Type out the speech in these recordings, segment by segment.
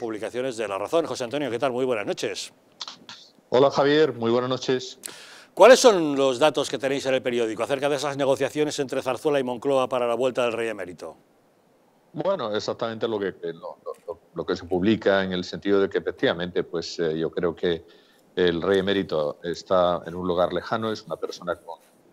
publicaciones de La Razón. José Antonio, ¿qué tal? Muy buenas noches. Hola Javier, muy buenas noches. ¿Cuáles son los datos que tenéis en el periódico acerca de esas negociaciones entre Zarzuela y Moncloa para la vuelta del rey emérito? Bueno, exactamente lo que, lo, que se publica en el sentido de que efectivamente, pues eh, yo creo que el rey emérito está en un lugar lejano, es una persona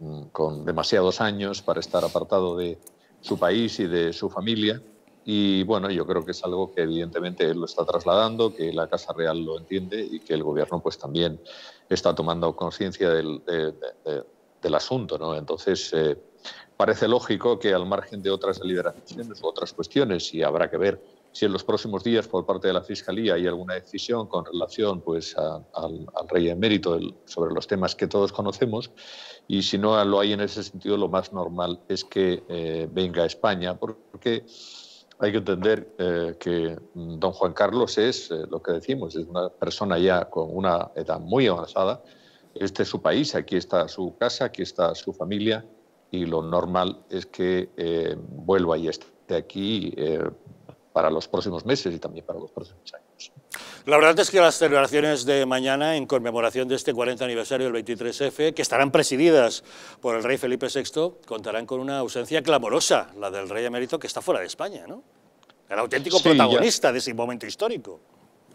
con, con demasiados años para estar apartado de su país y de su familia y bueno, yo creo que es algo que evidentemente él lo está trasladando, que la Casa Real lo entiende y que el gobierno pues también está tomando conciencia del, asunto. ¿no? Entonces, eh, parece lógico que al margen de otras deliberaciones u otras cuestiones, y habrá que ver si en los próximos días por parte de la Fiscalía hay alguna decisión con relación pues, al, rey emérito Mérito sobre los temas que todos conocemos, y si no lo hay en ese sentido, lo más normal es que eh, venga a España, porque hay que entender eh, que don Juan Carlos es eh, lo que decimos, es una persona ya con una edad muy avanzada. Este es su país, aquí está su casa, aquí está su familia y lo normal es que eh, vuelva y esté aquí para los próximos meses y también para los próximos años. La verdad es que las celebraciones de mañana en conmemoración de este 40 aniversario del 23F, que estarán presididas por el rey Felipe VI, contarán con una ausencia clamorosa, la del rey emérito que está fuera de España, ¿no? El auténtico protagonista de ese momento histórico.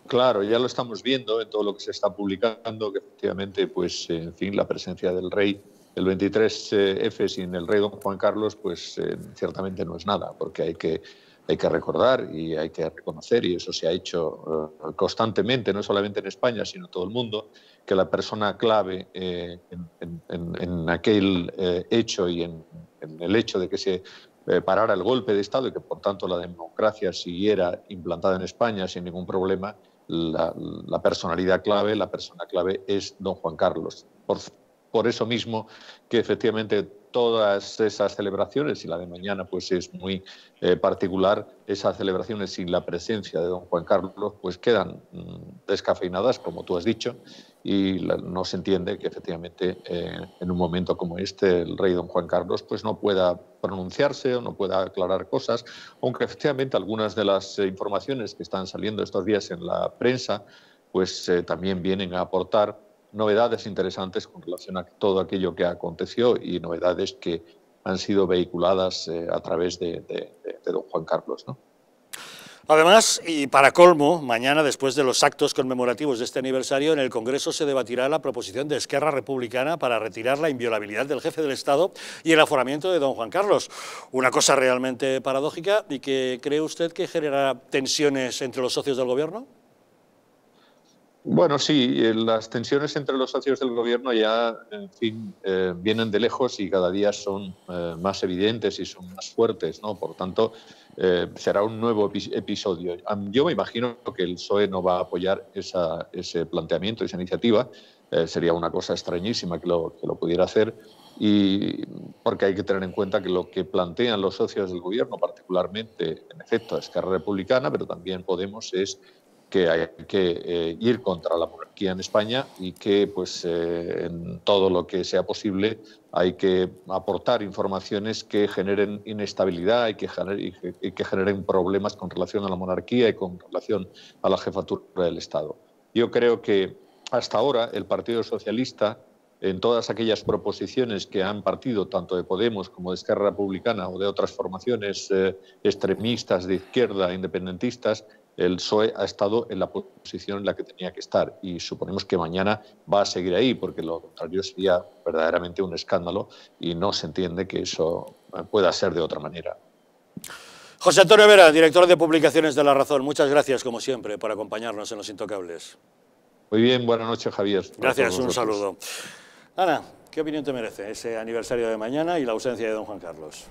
Claro, ya lo estamos viendo en todo lo que se está publicando, que efectivamente, pues, en fin, la presencia del rey el 23F sin el rey don Juan Carlos, pues eh, ciertamente no es nada, porque hay que hay que recordar y hay que reconocer, y eso se ha hecho eh, constantemente, no solamente en España, sino en todo el mundo, que la persona clave eh, en, aquel eh, hecho y en, el hecho de que se parara el golpe de Estado y que por tanto la democracia siguiera implantada en España sin ningún problema, la, personalidad clave, la persona clave es don Juan Carlos. por eso mismo que efectivamente todas esas celebraciones y la de mañana pues es muy eh, particular, esas celebraciones sin la presencia de don Juan Carlos pues quedan mm, descafeinadas, como tú has dicho, y no se entiende que efectivamente eh, en un momento como este el rey don Juan Carlos pues no pueda pronunciarse o no pueda aclarar cosas, aunque efectivamente algunas de las informaciones que están saliendo estos días en la prensa pues eh, también vienen a aportar novedades interesantes con relación a todo aquello que aconteció y novedades que han sido vehiculadas eh, a través de, de, don Juan Carlos. ¿no? Además, y para colmo, mañana, después de los actos conmemorativos de este aniversario, en el Congreso se debatirá la proposición de Esquerra Republicana para retirar la inviolabilidad del jefe del Estado y el aforamiento de don Juan Carlos. Una cosa realmente paradójica y que cree usted que generará tensiones entre los socios del Gobierno? Bueno, sí, eh, las tensiones entre los socios del gobierno ya, en fin, eh, vienen de lejos y cada día son eh, más evidentes y son más fuertes, ¿no? Por tanto, será un nuevo episodio. Yo me imagino que el PSOE no va a apoyar ese planteamiento, esa iniciativa. sería una cosa extrañísima que lo, pudiera hacer, y porque hay que tener en cuenta que lo que plantean los socios del gobierno, particularmente, en efecto, Esquerra Republicana, pero también Podemos, es que hay que eh, ir contra la monarquía en España y que pues eh, en todo lo que sea posible hay que aportar informaciones que generen inestabilidad y que, generen, problemas con relación a la monarquía y con relación a la jefatura del Estado. Yo creo que hasta ahora el Partido Socialista en todas aquellas proposiciones que han partido tanto de Podemos como de Esquerra Republicana o de otras formaciones eh, extremistas de izquierda, independentistas, el PSOE ha estado en la posición en la que tenía que estar y suponemos que mañana va a seguir ahí, porque lo contrario sería verdaderamente un escándalo y no se entiende que eso eh, pueda ser de otra manera. José Antonio Vera, director de Publicaciones de La Razón, muchas gracias, como siempre, por acompañarnos en Los Intocables. Muy bien, buenas noches, Javier. Gracias, un saludo. Ana, ¿qué opinión te merece ese aniversario de mañana y la ausencia de don Juan Carlos?